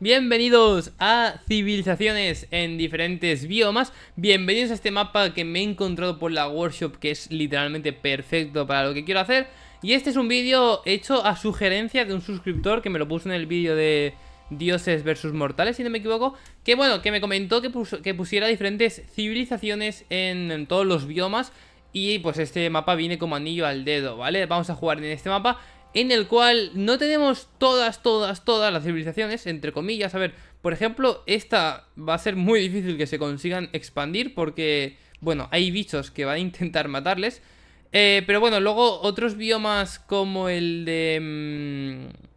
Bienvenidos a civilizaciones en diferentes biomas, bienvenidos a este mapa que me he encontrado por la workshop que es literalmente perfecto para lo que quiero hacer Y este es un vídeo hecho a sugerencia de un suscriptor que me lo puso en el vídeo de dioses versus mortales si no me equivoco Que bueno, que me comentó que, pusiera diferentes civilizaciones en todos los biomas y pues este mapa viene como anillo al dedo, ¿vale? Vamos a jugar en este mapa en el cual no tenemos todas, todas, todas las civilizaciones, entre comillas. A ver, por ejemplo, esta va a ser muy difícil que se consigan expandir porque, bueno, hay bichos que van a intentar matarles. Eh, pero bueno, luego otros biomas como el de... Mm,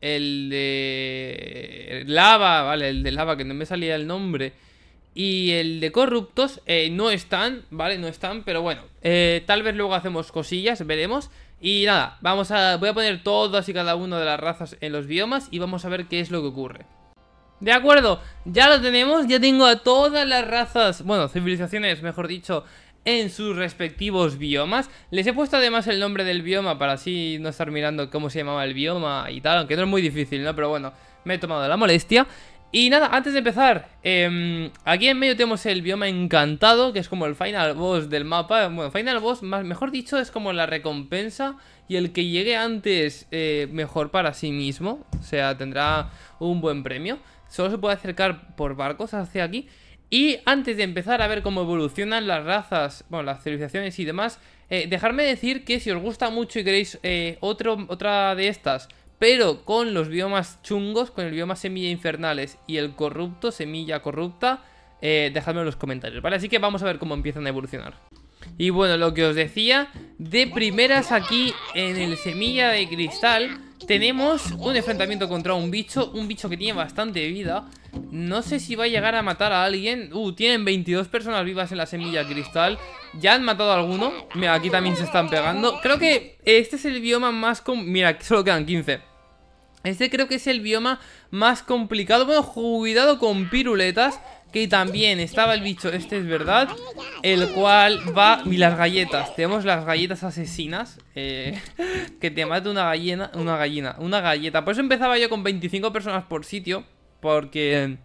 el de... Lava, vale, el de lava que no me salía el nombre. Y el de corruptos eh, no están, ¿vale? No están, pero bueno, eh, tal vez luego hacemos cosillas, veremos. Y nada, vamos a, voy a poner todas y cada una de las razas en los biomas y vamos a ver qué es lo que ocurre. De acuerdo, ya lo tenemos, ya tengo a todas las razas, bueno, civilizaciones, mejor dicho, en sus respectivos biomas. Les he puesto además el nombre del bioma para así no estar mirando cómo se llamaba el bioma y tal, aunque no es muy difícil, ¿no? Pero bueno, me he tomado la molestia. Y nada, antes de empezar, em, aquí en medio tenemos el bioma encantado, que es como el final boss del mapa. Bueno, final boss, más, mejor dicho, es como la recompensa y el que llegue antes eh, mejor para sí mismo. O sea, tendrá un buen premio. Solo se puede acercar por barcos hacia aquí. Y antes de empezar a ver cómo evolucionan las razas, bueno, las civilizaciones y demás, dejadme eh, dejarme decir que si os gusta mucho y queréis eh, otro, otra de estas pero con los biomas chungos, con el bioma semilla infernales y el corrupto, semilla corrupta, eh, dejadme en los comentarios, ¿vale? Así que vamos a ver cómo empiezan a evolucionar. Y bueno, lo que os decía, de primeras aquí en el semilla de cristal tenemos un enfrentamiento contra un bicho, un bicho que tiene bastante vida. No sé si va a llegar a matar a alguien. Uh, tienen 22 personas vivas en la semilla de cristal. Ya han matado a alguno. Mira, aquí también se están pegando. Creo que este es el bioma más con... Mira, solo quedan 15. Este creo que es el bioma más complicado. Bueno, cuidado con piruletas. Que también estaba el bicho, este es verdad El cual va... Y las galletas, tenemos las galletas asesinas eh, Que te mate una gallina Una gallina, una galleta Por eso empezaba yo con 25 personas por sitio Porque...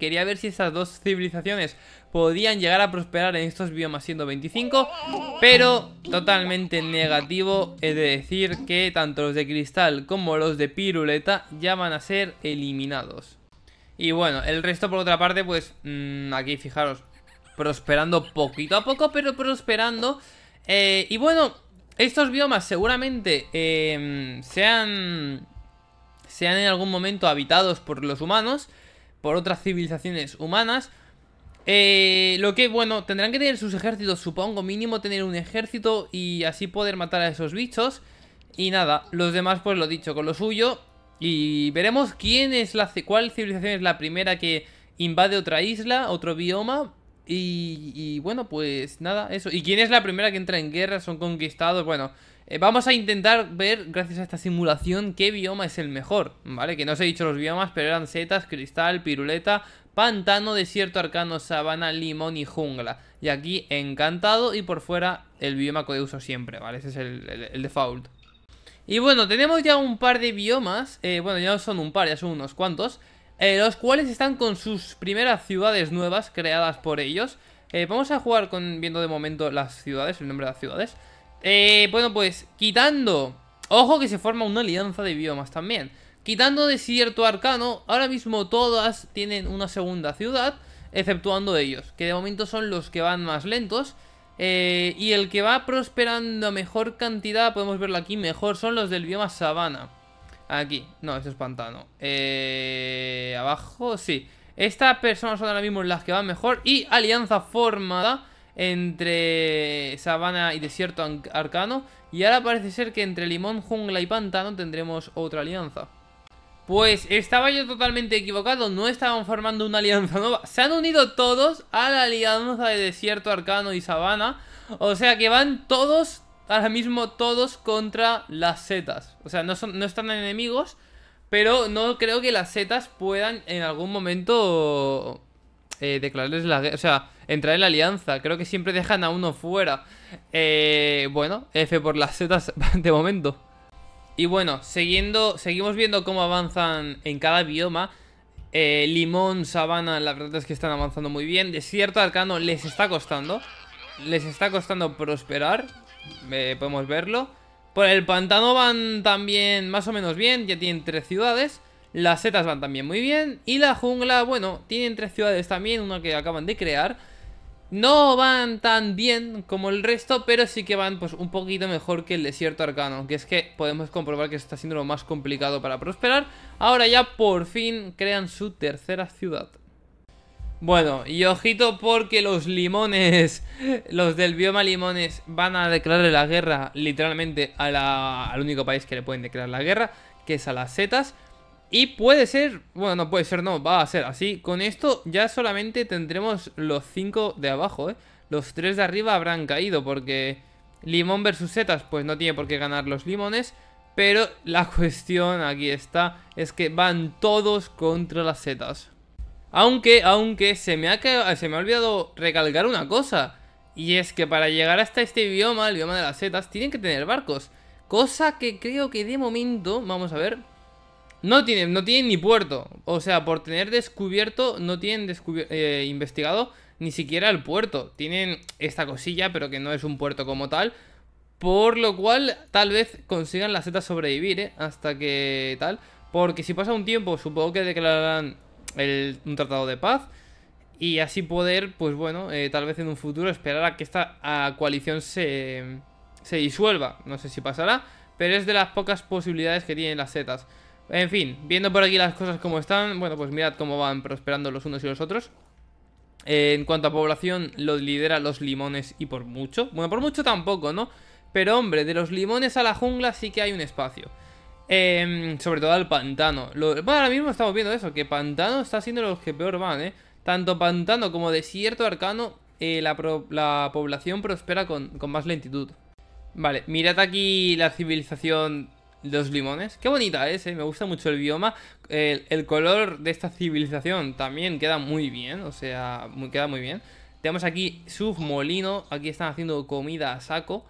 Quería ver si esas dos civilizaciones podían llegar a prosperar en estos biomas 125, pero totalmente negativo, es de decir que tanto los de cristal como los de piruleta ya van a ser eliminados. Y bueno, el resto por otra parte, pues mm, aquí fijaros, prosperando poquito a poco, pero prosperando. Eh, y bueno, estos biomas seguramente eh, sean, sean en algún momento habitados por los humanos, por otras civilizaciones humanas. Eh, lo que, bueno, tendrán que tener sus ejércitos, supongo, mínimo tener un ejército y así poder matar a esos bichos. Y nada, los demás pues lo dicho, con lo suyo. Y veremos quién es la cuál civilización es la primera que invade otra isla, otro bioma. Y, y bueno, pues nada, eso. Y quién es la primera que entra en guerra, son conquistados, bueno, eh, vamos a intentar ver, gracias a esta simulación, qué bioma es el mejor, ¿vale? Que no os he dicho los biomas, pero eran setas, cristal, piruleta, pantano, desierto, arcano, sabana, limón y jungla. Y aquí, encantado, y por fuera, el bioma que uso siempre, ¿vale? Ese es el, default. Y bueno, tenemos ya un par de biomas, eh, bueno, ya no son un par, ya son unos cuantos, eh, los cuales están con sus primeras ciudades nuevas creadas por ellos. vamos a jugar con viendo de momento las ciudades, el nombre de las ciudades. Eh, bueno, pues quitando... Ojo que se forma una alianza de biomas también. Quitando desierto arcano, ahora mismo todas tienen una segunda ciudad, exceptuando ellos, que de momento son los que van más lentos. Eh, y el que va prosperando a mejor cantidad, podemos verlo aquí mejor, son los del bioma sabana. Aquí, no, eso es pantano. Eh, abajo, sí. Estas personas son ahora mismo las que van mejor. Y alianza formada entre sabana y desierto arcano. Y ahora parece ser que entre limón, jungla y pantano tendremos otra alianza. Pues estaba yo totalmente equivocado, no estaban formando una alianza nueva. Se han unido todos a la alianza de desierto arcano y sabana. O sea que van todos, ahora mismo todos contra las setas. O sea, no, están enemigos, pero no creo que las setas puedan en algún momento eh, declararles la guerra. O sea, entrar en la alianza. Creo que siempre dejan a uno fuera. Eh, bueno, F por las setas de momento. Y bueno, siguiendo, seguimos viendo cómo avanzan en cada bioma. Eh, limón, sabana, la verdad es que están avanzando muy bien. Desierto arcano les está costando. Les está costando prosperar. Eh, podemos verlo. Por el pantano van también más o menos bien. Ya tienen tres ciudades. Las setas van también muy bien. Y la jungla, bueno, tienen tres ciudades también. Una que acaban de crear. No van tan bien como el resto, pero sí que van pues un poquito mejor que el desierto arcano, que es que podemos comprobar que está siendo lo más complicado para prosperar. Ahora ya por fin crean su tercera ciudad. Bueno, y ojito porque los limones, los del bioma limones, van a declararle la guerra literalmente al único país que le pueden declarar la guerra, que es a las setas. Y puede ser, bueno, no puede ser, no, va a ser así. Con esto ya solamente tendremos los 5 de abajo, ¿eh? Los 3 de arriba habrán caído porque limón versus setas, pues no tiene por qué ganar los limones. Pero la cuestión aquí está, es que van todos contra las setas. Aunque, aunque, se me ha, se me ha olvidado recalcar una cosa. Y es que para llegar hasta este bioma, el bioma de las setas, tienen que tener barcos. Cosa que creo que de momento, vamos a ver, no tienen, no tienen ni puerto. O sea, por tener descubierto, no tienen eh, investigado ni siquiera el puerto. Tienen esta cosilla, pero que no es un puerto como tal. Por lo cual, tal vez consigan las setas sobrevivir, ¿eh? Hasta que tal. Porque si pasa un tiempo, supongo que declararán un tratado de paz. Y así poder, pues bueno, eh, tal vez en un futuro esperar a que esta coalición se, se disuelva. No sé si pasará, pero es de las pocas posibilidades que tienen las setas en fin, viendo por aquí las cosas como están, bueno, pues mirad cómo van prosperando los unos y los otros. Eh, en cuanto a población, lo lidera los limones y por mucho. Bueno, por mucho tampoco, ¿no? Pero hombre, de los limones a la jungla sí que hay un espacio. Em, sobre todo al pantano. bueno, ahora mismo estamos viendo eso, que pantano está siendo los que peor van, ¿eh? Tanto pantano como desierto arcano, eh, la, población prospera con, con más lentitud. Vale, mirad aquí la civilización los limones. Qué bonita es, eh, me gusta mucho el bioma. El, color de esta civilización también queda muy bien, o sea, queda muy bien. Tenemos aquí su molino, aquí están haciendo comida a saco.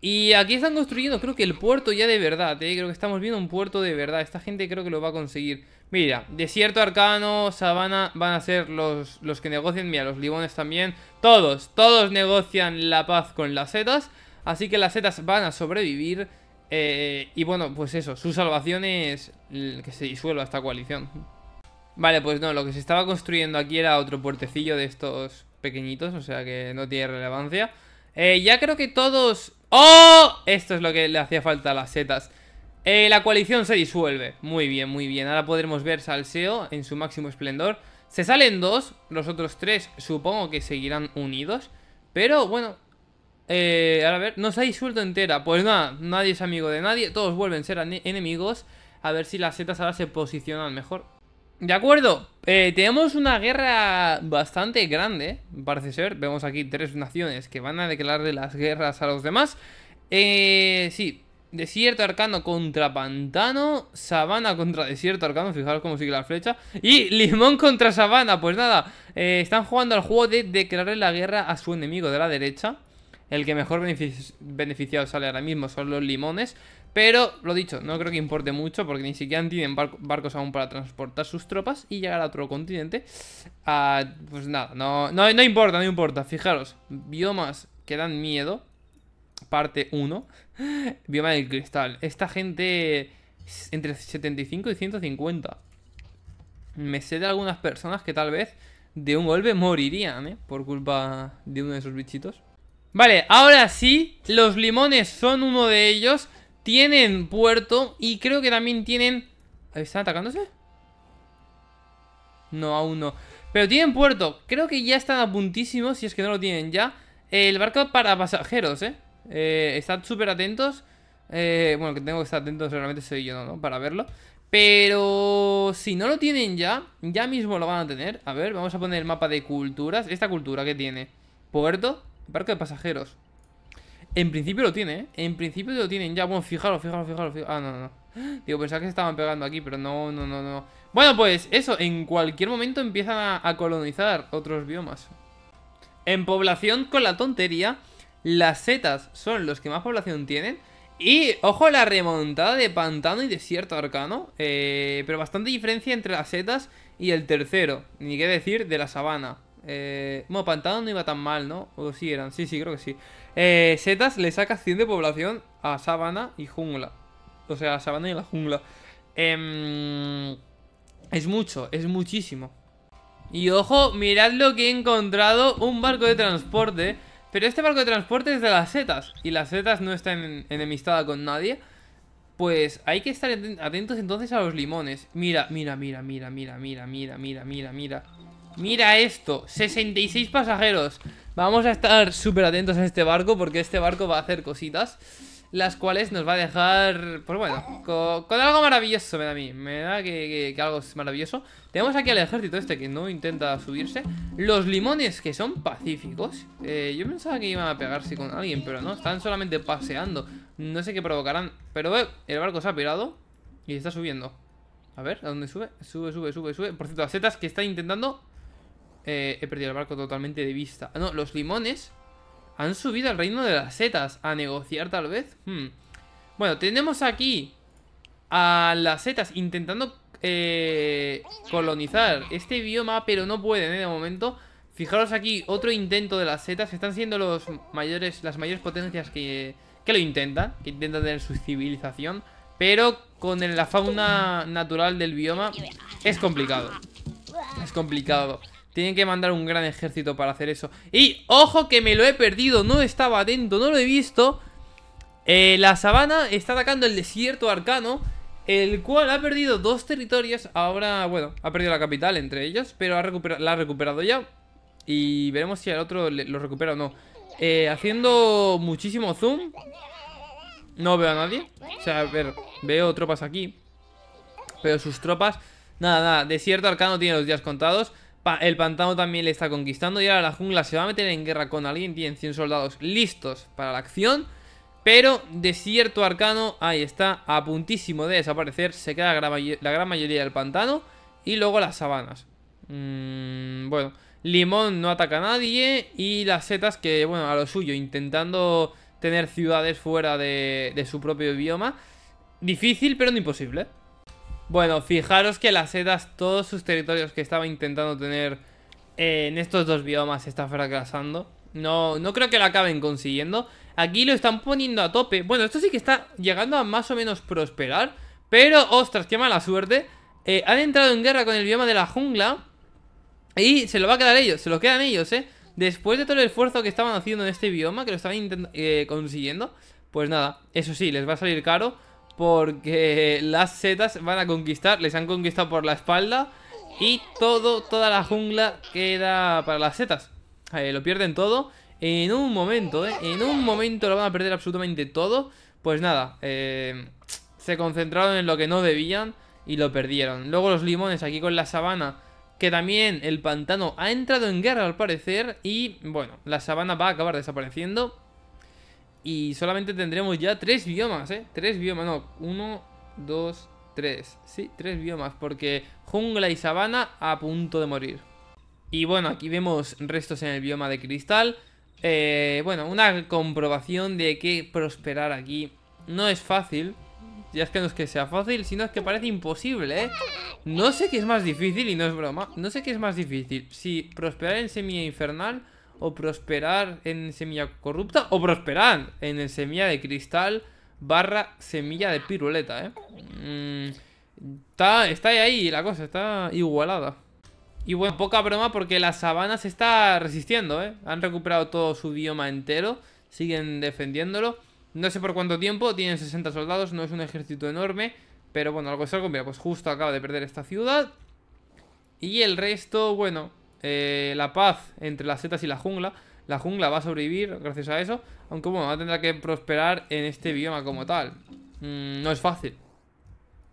Y aquí están construyendo, creo que el puerto ya de verdad, eh, creo que estamos viendo un puerto de verdad. Esta gente creo que lo va a conseguir. Mira, desierto arcano, sabana, van a ser los, los que negocian Mira, los limones también. Todos, todos negocian la paz con las setas. Así que las setas van a sobrevivir. Eh, y bueno, pues eso, su salvación es que se disuelva esta coalición. Vale, pues no, lo que se estaba construyendo aquí era otro puertecillo de estos pequeñitos, o sea que no tiene relevancia. Eh, ya creo que todos... ¡Oh! Esto es lo que le hacía falta a las setas. Eh, la coalición se disuelve. Muy bien, muy bien. Ahora podremos ver Salseo en su máximo esplendor. Se salen dos, los otros tres supongo que seguirán unidos. Pero bueno, Ahora eh, a ver, nos ha disuelto entera. Pues nada, nadie es amigo de nadie. Todos vuelven a ser enemigos. A ver si las setas ahora se posicionan mejor. De acuerdo, eh, tenemos una guerra bastante grande, parece ser. Vemos aquí tres naciones que van a declararle las guerras a los demás. Eh, sí, desierto arcano contra pantano, sabana contra desierto arcano, fijaros cómo sigue la flecha. Y limón contra sabana, pues nada, eh, están jugando al juego de declararle la guerra a su enemigo de la derecha. El que mejor beneficiado sale ahora mismo son los limones. Pero, lo dicho, no creo que importe mucho porque ni siquiera tienen barcos aún para transportar sus tropas y llegar a otro continente. Ah, pues nada, no, no, no importa, no importa. Fijaros, biomas que dan miedo. Parte 1. Bioma del cristal. Esta gente entre 75 y 150. Me sé de algunas personas que tal vez de un golpe morirían, ¿eh? Por culpa de uno de esos bichitos. Vale, ahora sí, los limones son uno de ellos. Tienen puerto y creo que también tienen... ¿Están atacándose? No, aún no. Pero tienen puerto. Creo que ya están a puntísimo, si es que no lo tienen ya. El barco para pasajeros, ¿eh? eh súper atentos. Eh, bueno, que tengo que estar atentos realmente soy yo, ¿no? Para verlo. Pero si no lo tienen ya, ya mismo lo van a tener. A ver, vamos a poner el mapa de culturas. ¿Esta cultura qué tiene? ¿Puerto? Barco de pasajeros. En principio lo tiene, ¿eh? En principio lo tienen ya. Bueno, fijaros, fijaros, fijaros, Ah, no, no. Digo, pensaba que se estaban pegando aquí, pero no, no, no, no. Bueno, pues eso, en cualquier momento empiezan a, colonizar otros biomas. En población con la tontería, las setas son los que más población tienen. Y, ojo, la remontada de pantano y desierto arcano. Eh, pero bastante diferencia entre las setas y el tercero. Ni qué decir de la sabana. Eh, bueno, Pantano no iba tan mal, ¿no? O si eran, sí, sí, creo que sí. Eh, setas le saca 100 de población a sabana y jungla. O sea, a sabana y la jungla. Eh, es mucho, es muchísimo. Y ojo, mirad lo que he encontrado, un barco de transporte. Pero este barco de transporte es de las setas. Y las setas no están enemistadas con nadie. Pues hay que estar atentos entonces a los limones. Mira, mira, mira, mira, mira, mira, mira, mira, mira, mira. Mira esto, 66 pasajeros Vamos a estar súper atentos a este barco Porque este barco va a hacer cositas Las cuales nos va a dejar Pues bueno, con, algo maravilloso Me da a mí, me da que, algo es maravilloso Tenemos aquí al ejército este Que no intenta subirse Los limones que son pacíficos eh, Yo pensaba que iban a pegarse con alguien Pero no, están solamente paseando No sé qué provocarán, pero el barco se ha pegado Y está subiendo a ver, ¿a dónde sube? Sube, sube, sube, sube. Por cierto, las setas que está intentando eh, he perdido el barco totalmente de vista. Ah, no, los limones han subido al reino de las setas. A negociar, tal vez. Hmm. Bueno, tenemos aquí a las setas intentando eh, colonizar este bioma, pero no pueden en ¿eh? de momento. Fijaros aquí, otro intento de las setas, están siendo los mayores, las mayores potencias que, que lo intentan, que intentan tener su civilización, pero con la fauna natural del bioma es complicado. Es complicado. Tienen que mandar un gran ejército para hacer eso. Y, ojo que me lo he perdido, no estaba atento, no lo he visto. Eh, la sabana está atacando el desierto arcano, el cual ha perdido dos territorios. Ahora, bueno, ha perdido la capital entre ellos, pero ha la ha recuperado ya. Y veremos si al otro lo recupera o no. Eh, haciendo muchísimo zoom. No veo a nadie. O sea, a ver, veo tropas aquí. Pero sus tropas... Nada, nada, desierto arcano tiene los días contados el pantano también le está conquistando y ahora la jungla se va a meter en guerra con alguien. Tienen 100 soldados listos para la acción. Pero Desierto Arcano, ahí está, a puntísimo de desaparecer. Se queda la gran, mayoría del pantano. Y luego las sabanas. Mm, bueno, Limón no ataca a nadie. Y las setas que, bueno, a lo suyo, intentando tener ciudades fuera de, de su propio bioma. Difícil, pero no imposible. Bueno, fijaros que las sedas, todos sus territorios que estaba intentando tener eh, en estos dos biomas está fracasando. No, no creo que la acaben consiguiendo. Aquí lo están poniendo a tope. Bueno, esto sí que está llegando a más o menos prosperar. Pero, ostras, qué mala suerte. Eh, han entrado en guerra con el bioma de la jungla. Y se lo va a quedar ellos, se lo quedan ellos, ¿eh? Después de todo el esfuerzo que estaban haciendo en este bioma, que lo estaban eh, consiguiendo, pues nada, eso sí, les va a salir caro. Porque las setas van a conquistar, les han conquistado por la espalda y todo, toda la jungla queda para las setas. Eh, lo pierden todo. En un momento, eh, en un momento lo van a perder absolutamente todo. Pues nada, eh, se concentraron en lo que no debían y lo perdieron. Luego los limones aquí con la sabana, que también el pantano ha entrado en guerra al parecer. Y bueno, la sabana va a acabar desapareciendo. Y solamente tendremos ya tres biomas, ¿eh? Tres biomas, no. Uno, dos, tres. Sí, tres biomas, porque jungla y sabana a punto de morir. Y bueno, aquí vemos restos en el bioma de cristal. Eh, bueno, una comprobación de que prosperar aquí no es fácil. Ya es que no es que sea fácil, sino es que parece imposible, ¿eh? No sé qué es más difícil, y no es broma, no sé qué es más difícil. Si prosperar en semilla infernal o prosperar en semilla corrupta o prosperar en semilla de cristal barra semilla de piruleta, ¿eh? Mm, está, está ahí la cosa, está igualada. Y bueno, poca broma porque la sabana se está resistiendo, ¿eh? Han recuperado todo su bioma entero, siguen defendiéndolo. No sé por cuánto tiempo, tienen 60 soldados, no es un ejército enorme, pero bueno, algo es algo. Mira, pues justo acaba de perder esta ciudad. Y el resto, bueno, eh, la paz entre las setas y la jungla. La jungla va a sobrevivir gracias a eso. Aunque bueno, va a tener que prosperar en este bioma como tal. Mm, no es fácil.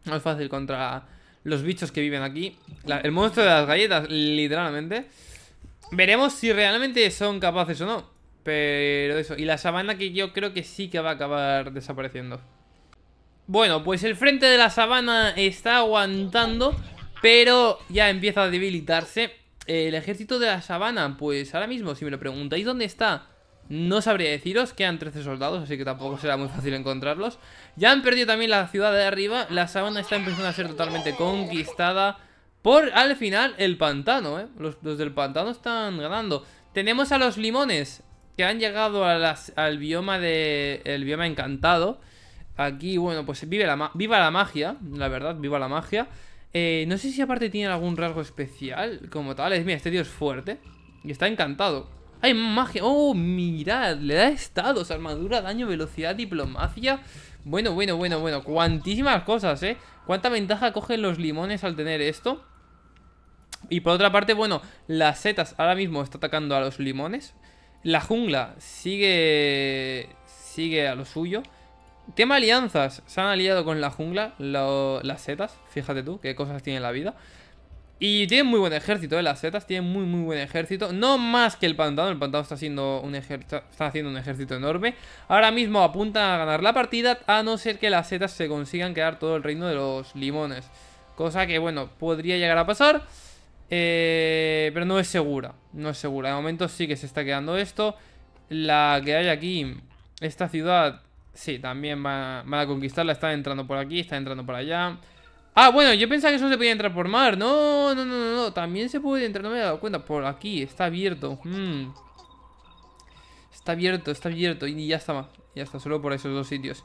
No es fácil contra los bichos que viven aquí. el monstruo de las galletas, literalmente. Veremos si realmente son capaces o no. Pero eso. Y la sabana que yo creo que sí que va a acabar desapareciendo. Bueno, pues el frente de la sabana está aguantando. Pero ya empieza a debilitarse el ejército de la sabana, pues ahora mismo, si me lo preguntáis dónde está, no sabría deciros, que quedan 13 soldados, así que tampoco será muy fácil encontrarlos. Ya han perdido también la ciudad de arriba, la sabana está empezando a ser totalmente conquistada por, al final, el pantano, ¿eh? Los, del pantano están ganando. Tenemos a los limones, que han llegado al bioma de el bioma encantado. Aquí, bueno, pues vive la, viva la magia, la verdad, viva la magia. Eh, no sé si aparte tiene algún rasgo especial como tal. Mira, este tío es fuerte. Y está encantado. ¡Ay, magia! ¡Oh, mirad! Le da estados, armadura, daño, velocidad, diplomacia... Bueno, bueno, bueno, bueno. Cuantísimas cosas, ¿eh? Cuánta ventaja cogen los limones al tener esto. Y por otra parte, bueno, las setas ahora mismo está atacando a los limones. La jungla sigue... Sigue a lo suyo. Tema alianzas. Se han aliado con la jungla, las setas. Fíjate tú qué cosas tiene la vida. Y tienen muy buen ejército, ¿eh? Las setas tienen muy, muy buen ejército. No más que el pantano. El pantano está, haciendo un ejército, está haciendo un ejército enorme. Ahora mismo apuntan a ganar la partida, a no ser que las setas se consigan quedar todo el reino de los limones. Cosa que, bueno, podría llegar a pasar. Eh, pero no es segura. No es segura. De momento sí que se está quedando esto. La que hay aquí, esta ciudad, Sí, también van a conquistarla. están entrando por aquí, están entrando por allá. Ah, bueno, yo pensaba que eso se podía entrar por mar. No, no, no, no, no. También se puede entrar, no me he dado cuenta. Por aquí, está abierto. Hmm. Está abierto, está abierto. Y ya está Ya está, solo por esos dos sitios.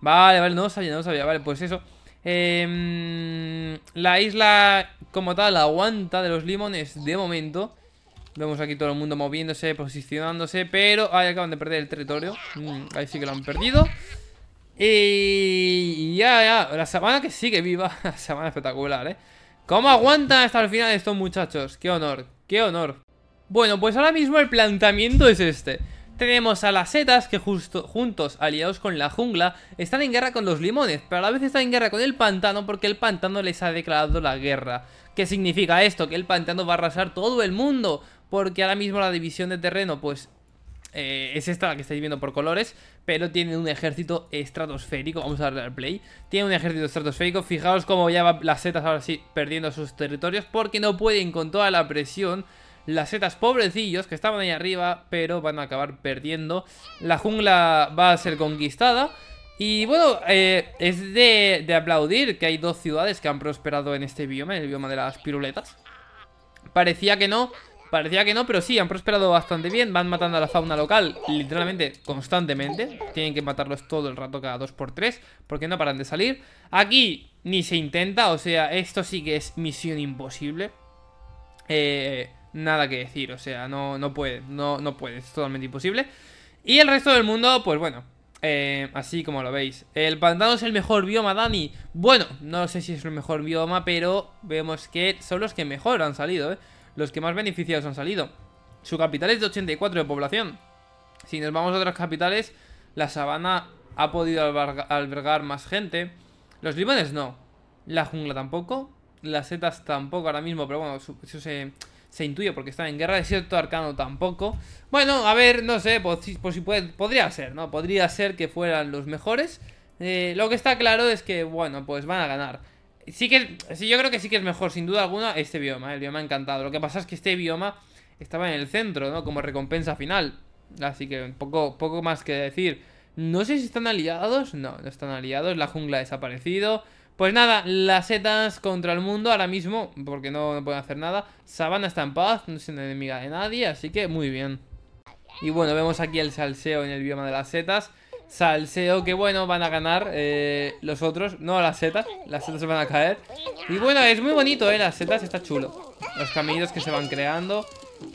Vale, vale, no sabía, no sabía. Vale, pues eso. Em, la isla como tal aguanta de los limones de momento. Vemos aquí todo el mundo moviéndose, posicionándose Pero ahí acaban de perder el territorio mm, Ahí sí que lo han perdido Y ya, ya La semana que sigue viva La sabana espectacular, eh ¿Cómo aguantan hasta el final estos muchachos? ¡Qué honor! ¡Qué honor! Bueno, pues ahora mismo el planteamiento es este tenemos a las setas que justo juntos, aliados con la jungla, están en guerra con los limones, pero a la vez están en guerra con el pantano porque el pantano les ha declarado la guerra. ¿Qué significa esto? Que el pantano va a arrasar todo el mundo porque ahora mismo la división de terreno, pues eh, es esta la que estáis viendo por colores, pero tiene un ejército estratosférico. Vamos a darle al play. Tiene un ejército estratosférico. Fijaos cómo ya van las setas ahora sí perdiendo sus territorios porque no pueden con toda la presión. Las setas pobrecillos que estaban ahí arriba, pero van a acabar perdiendo. La jungla va a ser conquistada. Y bueno, eh, es de, de aplaudir que hay dos ciudades que han prosperado en este bioma, en el bioma de las piruletas. Parecía que no, Parecía que no, pero sí, han prosperado bastante bien Van matando a la fauna local, literalmente, constantemente Tienen que matarlos todo el rato cada 2x3 Porque no paran de salir Aquí ni se intenta, o sea, esto sí que es misión imposible eh, Nada que decir, o sea, no, no puede, no, no puede, es totalmente imposible Y el resto del mundo, pues bueno, eh, así como lo veis El pantano es el mejor bioma, Dani Bueno, no sé si es el mejor bioma Pero vemos que son los que mejor han salido, eh los que más beneficiados han salido. Su capital es de 84 de población. Si nos vamos a otras capitales, la sabana ha podido albergar más gente. Los limones no. La jungla tampoco. Las setas tampoco ahora mismo, pero bueno, eso se, intuye porque están en guerra. Desierto arcano tampoco. Bueno, a ver, no sé, por, si, puede, podría ser, ¿no? Podría ser que fueran los mejores. Eh, lo que está claro es que, bueno, pues van a ganar. Sí que sí, yo creo que sí que es mejor, sin duda alguna, este bioma, ¿eh? el bioma encantado. Lo que pasa es que este bioma estaba en el centro, ¿no? Como recompensa final. Así que poco, poco más que decir. No sé si están aliados. No, no están aliados. La jungla ha desaparecido. Pues nada, las setas contra el mundo ahora mismo, porque no pueden hacer nada. Sabana está en paz, no es enemiga de nadie, así que muy bien. Y bueno, vemos aquí el salseo en el bioma de las setas. Salseo, que bueno, van a ganar eh, los otros. No, las setas. Las setas se van a caer. Y bueno, es muy bonito, ¿eh? Las setas, está chulo. Los caminos que se van creando.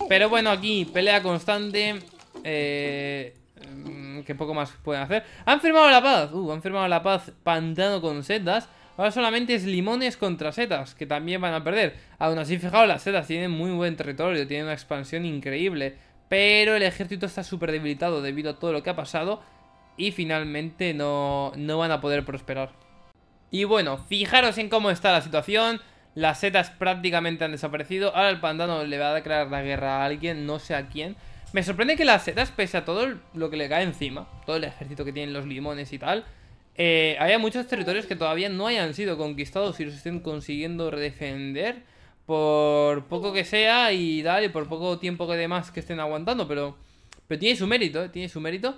Pero bueno, aquí, pelea constante. Eh, mm, que poco más pueden hacer. Han firmado la paz. Uh, han firmado la paz pantano con setas. Ahora solamente es limones contra setas, que también van a perder. Aún así, fijaos, las setas tienen muy buen territorio, tienen una expansión increíble. Pero el ejército está súper debilitado debido a todo lo que ha pasado y finalmente no, van a poder prosperar. Y bueno, fijaros en cómo está la situación. Las setas prácticamente han desaparecido. Ahora el pantano le va a declarar la guerra a alguien, no sé a quién. Me sorprende que las setas, pese a todo lo que le cae encima, todo el ejército que tienen los limones y tal, eh, haya muchos territorios que todavía no hayan sido conquistados y los estén consiguiendo redefender por poco que sea y tal, y por poco tiempo que demás que estén aguantando, pero, pero tiene su mérito, eh, tiene su mérito.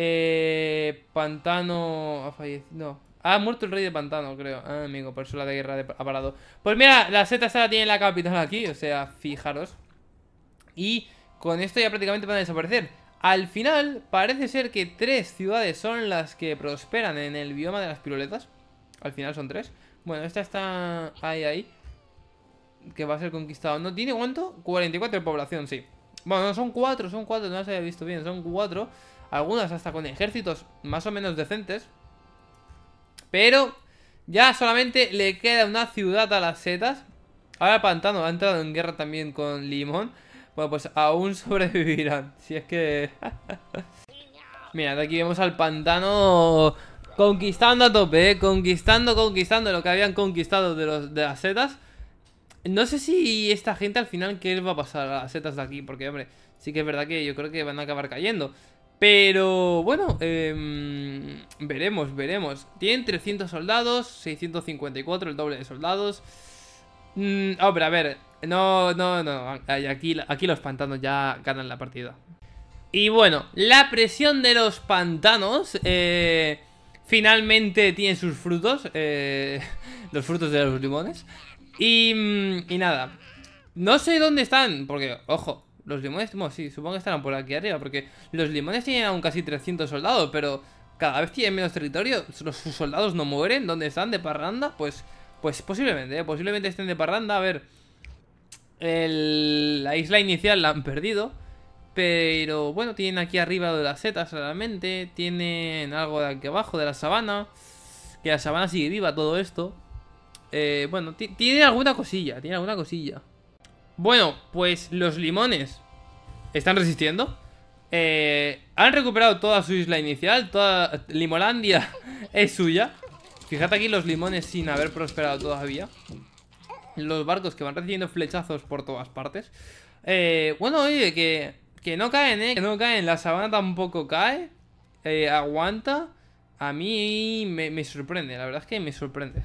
Eh, Pantano ha fallecido. No. Ha muerto el rey de Pantano, creo. Ah, amigo, por eso la de guerra de... ha parado. Pues mira, la Z la tiene la capital aquí. O sea, fijaros. Y con esto ya prácticamente van a desaparecer. Al final, parece ser que tres ciudades son las que prosperan en el bioma de las piruletas. Al final son tres. Bueno, esta está ahí, ahí. Que va a ser conquistada ¿No tiene cuánto? 44 de población, sí. Bueno, son cuatro, son cuatro. No se había visto bien, son cuatro algunas hasta con ejércitos más o menos decentes. Pero ya solamente le queda una ciudad a las setas. Ahora el Pantano ha entrado en guerra también con Limón. Bueno, pues aún sobrevivirán. Si es que... Mira, de aquí vemos al Pantano conquistando a tope, ¿eh? Conquistando, conquistando lo que habían conquistado de, los, de las setas. No sé si esta gente al final qué les va a pasar a las setas de aquí, porque hombre, sí que es verdad que yo creo que van a acabar cayendo. Pero bueno, em, veremos, veremos. Tienen 300 soldados, 654, el doble de soldados. Mm, hombre, a ver, no, no, no. Aquí, aquí los pantanos ya ganan la partida. Y bueno, la presión de los pantanos eh, finalmente tiene sus frutos. Eh, los frutos de los limones. Y, mm, y nada, no sé dónde están, porque, ojo, los limones, bueno, sí, supongo que estarán por aquí arriba, porque los limones tienen aún casi 300 soldados, pero cada vez tienen menos territorio, los, sus soldados no mueren, ¿dónde están? ¿De parranda? Pues, pues posiblemente, ¿eh? posiblemente estén de parranda, a ver, la isla inicial la han perdido, pero bueno, tienen aquí arriba de las setas realmente, tienen algo de aquí abajo, de la sabana, que la sabana sigue viva todo esto, eh, bueno, tiene alguna cosilla, tiene alguna cosilla. Bueno, pues los limones están resistiendo. Eh, han recuperado toda su isla inicial. Toda Limolandia es suya. Fíjate aquí los limones sin haber prosperado todavía. Los barcos que van recibiendo flechazos por todas partes. Eh, bueno, oye, que, que no caen, ¿eh? Que no caen. La sabana tampoco cae. Eh, aguanta. A mí me sorprende. La verdad es que me sorprende.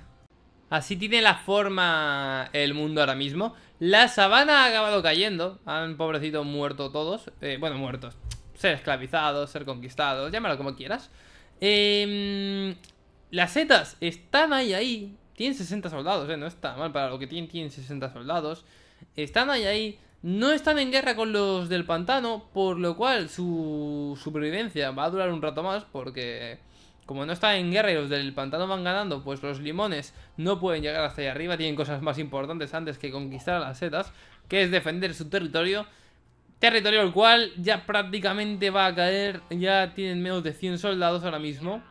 Así tiene la forma el mundo ahora mismo. La sabana ha acabado cayendo. Han, pobrecito, muerto todos. Eh, bueno, muertos. Ser esclavizados, ser conquistados, llámalo como quieras. Em, las setas están ahí, ahí. Tienen 60 soldados, eh, no está mal para lo que tienen, tienen 60 soldados. Están ahí, ahí. No están en guerra con los del pantano, por lo cual su supervivencia va a durar un rato más porque como no están en guerra y los del pantano van ganando, pues los limones no pueden llegar hasta allá arriba, tienen cosas más importantes antes que conquistar a las setas, que es defender su territorio. Territorio al cual ya prácticamente va a caer, ya tienen menos de 100 soldados ahora mismo.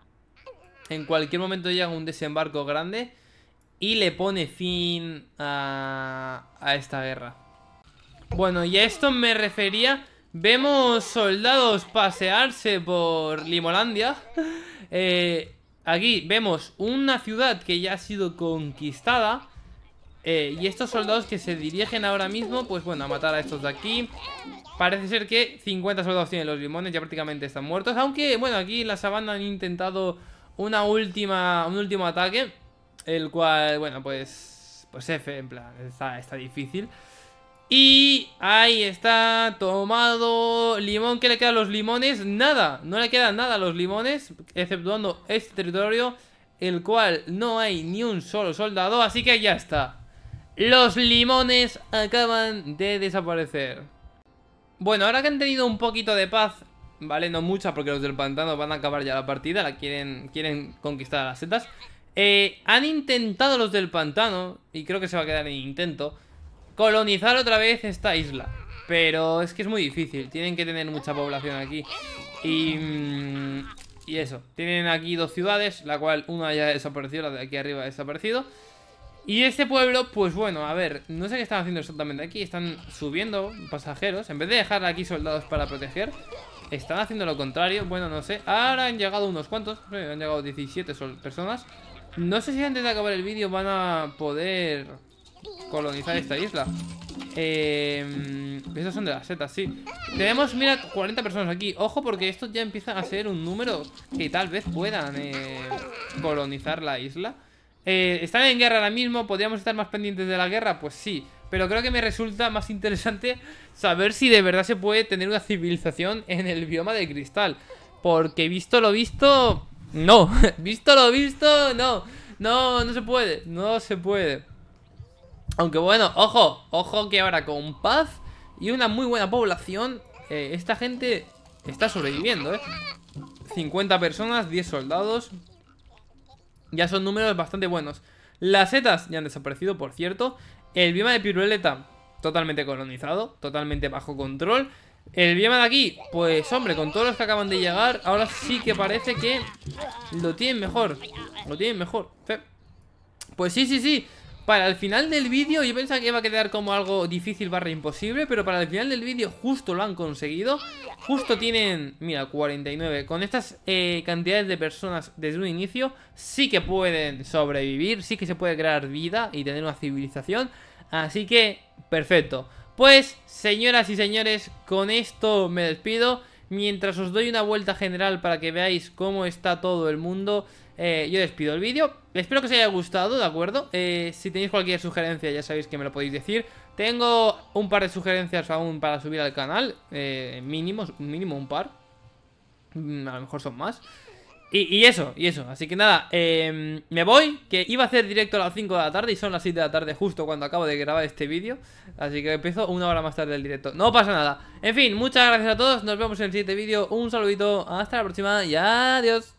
En cualquier momento llega un desembarco grande y le pone fin a, a esta guerra. Bueno, y a esto me refería. Vemos soldados pasearse por Limolandia. Eh, aquí vemos una ciudad que ya ha sido conquistada. Eh, y estos soldados que se dirigen ahora mismo, pues bueno, a matar a estos de aquí. Parece ser que 50 soldados tienen los limones, ya prácticamente están muertos. Aunque, bueno, aquí la sabana han intentado una última, un último ataque. El cual, bueno, pues, pues F, en plan, está, está difícil. Y ahí está, tomado limón, ¿qué le quedan los limones? Nada, no le quedan nada a los limones, exceptuando este territorio, el cual no hay ni un solo soldado, así que ya está. Los limones acaban de desaparecer. Bueno, ahora que han tenido un poquito de paz, vale, no mucha porque los del pantano van a acabar ya la partida, la quieren, quieren conquistar a las setas. Eh, han intentado los del pantano, y creo que se va a quedar en intento, colonizar otra vez esta isla. Pero es que es muy difícil, tienen que tener mucha población aquí. Y, mm, y eso, tienen aquí dos ciudades, la cual una ya ha desaparecido la de aquí arriba ha desaparecido. Y este pueblo, pues bueno, a ver, no sé qué están haciendo exactamente aquí. Están subiendo pasajeros. En vez de dejar aquí soldados para proteger, están haciendo lo contrario. Bueno, no sé. Ahora han llegado unos cuantos. Han llegado 17 personas. No sé si antes de acabar el vídeo van a poder colonizar esta isla. Eh, son de las setas, sí. Tenemos, mira, 40 personas aquí. Ojo, porque esto ya empiezan a ser un número que tal vez puedan eh, colonizar la isla. Eh, ¿Están en guerra ahora mismo? ¿Podríamos estar más pendientes de la guerra? Pues sí. Pero creo que me resulta más interesante saber si de verdad se puede tener una civilización en el bioma de cristal. Porque visto lo visto, no. visto lo visto, no. No, no se puede. No se puede. Aunque bueno, ojo, ojo que ahora con paz y una muy buena población, eh, esta gente está sobreviviendo, ¿eh? 50 personas, 10 soldados. Ya son números bastante buenos. Las setas ya han desaparecido, por cierto. El bioma de piruleta, totalmente colonizado, totalmente bajo control. El bioma de aquí, pues hombre, con todos los que acaban de llegar, ahora sí que parece que lo tienen mejor. Lo tienen mejor. Pues sí, sí, sí. Para el final del vídeo, yo pensaba que iba a quedar como algo difícil barra imposible, pero para el final del vídeo justo lo han conseguido. Justo tienen, mira, 49. Con estas eh, cantidades de personas desde un inicio, sí que pueden sobrevivir, sí que se puede crear vida y tener una civilización. Así que, perfecto. Pues, señoras y señores, con esto me despido. Mientras os doy una vuelta general para que veáis cómo está todo el mundo... Eh, yo despido el vídeo. Espero que os haya gustado, ¿de acuerdo? Eh, si tenéis cualquier sugerencia, ya sabéis que me lo podéis decir. Tengo un par de sugerencias aún para subir al canal. Eh, mínimos mínimo, un par. Mm, a lo mejor son más. Y, eso, y eso. Así que nada, em, me voy. Que iba a hacer directo a las 5 de la tarde y son las 7 de la tarde justo cuando acabo de grabar este vídeo. Así que empiezo una hora más tarde el directo. No pasa nada. En fin, muchas gracias a todos. Nos vemos en el siguiente vídeo. Un saludito. Hasta la próxima y adiós.